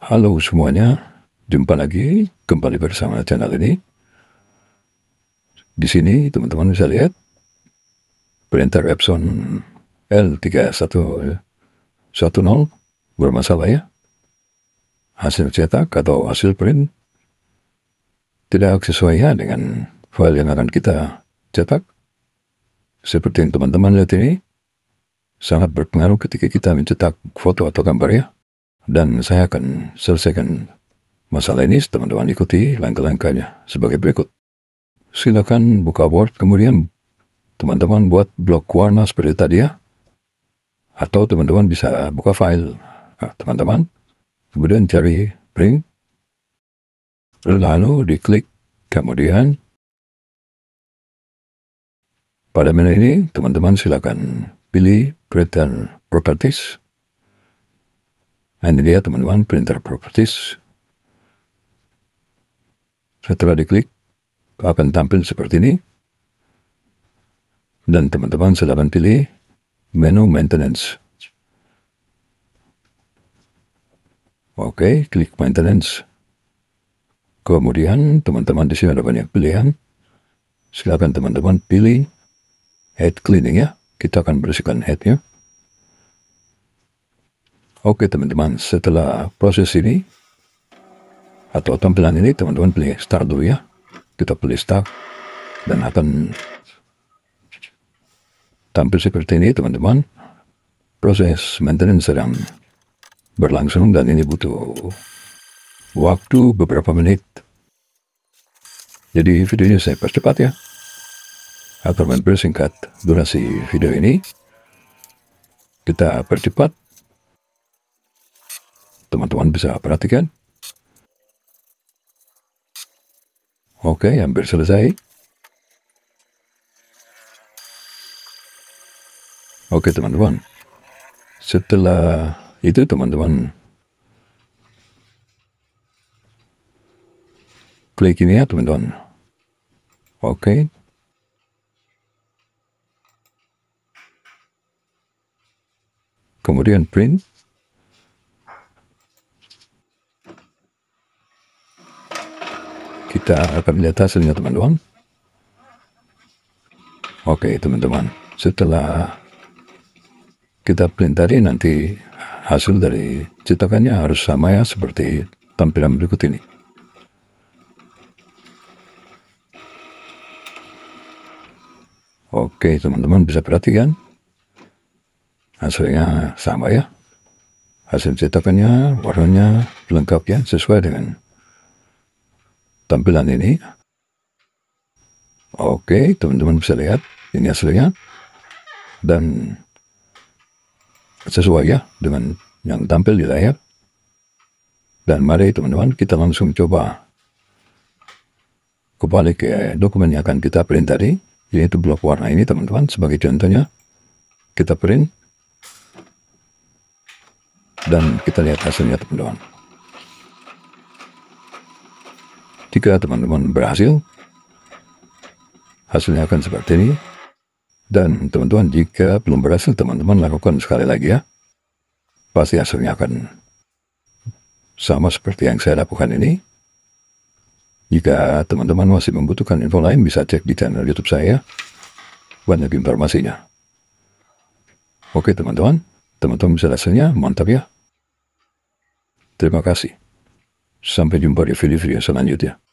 Halo semuanya, jumpa lagi kembali bersama channel ini. Di sini teman-teman bisa lihat printer Epson L3110 bermasalah ya. Hasil cetak atau hasil print tidak sesuai ya dengan file yang akan kita cetak. Seperti yang teman-teman lihat ini, sangat berpengaruh ketika kita mencetak foto atau gambar ya. Dan saya akan selesaikan masalah ini teman-teman ikuti langkah-langkahnya sebagai berikut. Silakan buka Word, kemudian teman-teman buat blok warna seperti tadi ya. Atau teman-teman bisa buka file. teman nah, teman-teman, kemudian cari print. Lalu diklik, kemudian pada menu ini, teman-teman silakan pilih Create Properties. Anda lihat teman-teman, printer properties. Setelah diklik, akan tampil seperti ini. Dan teman-teman silakan pilih menu maintenance. Oke, klik maintenance. Kemudian teman-teman di sini ada banyak pilihan. Silakan teman-teman pilih head cleaning ya. Kita akan bersihkan headnya. Oke teman-teman, setelah proses ini atau tampilan ini teman-teman pilih start dulu ya. Kita pilih start dan akan tampil seperti ini teman-teman. Proses maintenance sedang berlangsung dan ini butuh waktu beberapa menit. Jadi video ini saya percepat ya. Atau mempersingkat durasi video ini. Kita percepat teman-teman bisa perhatikan. Oke, hampir selesai. Oke, teman-teman. Setelah itu, teman-teman, klik ini ya, teman-teman. Oke. Kemudian print. kita akan melihat hasilnya teman-teman oke teman-teman setelah kita print tadi nanti hasil dari cetakannya harus sama ya seperti tampilan berikut ini Oke, teman-teman bisa perhatikan. Hasilnya sama ya. Hasil cetakannya, warnanya lengkap ya, sesuai dengan tampilan ini. Oke, teman-teman bisa lihat. Ini hasilnya. Dan sesuai ya dengan yang tampil di layar. Dan mari teman-teman kita langsung coba kembali ke dokumen yang akan kita print tadi. Yaitu blok warna ini teman-teman sebagai contohnya. Kita print. Dan kita lihat hasilnya teman-teman. Jika teman-teman berhasil, hasilnya akan seperti ini. Dan teman-teman, jika belum berhasil, teman-teman lakukan sekali lagi ya. Pasti hasilnya akan sama seperti yang saya lakukan ini. Jika teman-teman masih membutuhkan info lain, bisa cek di channel YouTube saya. Ya. Banyak informasinya. Oke teman-teman, teman-teman bisa hasilnya, mantap ya. Terima kasih. Sampai jumpa di video-video selanjutnya.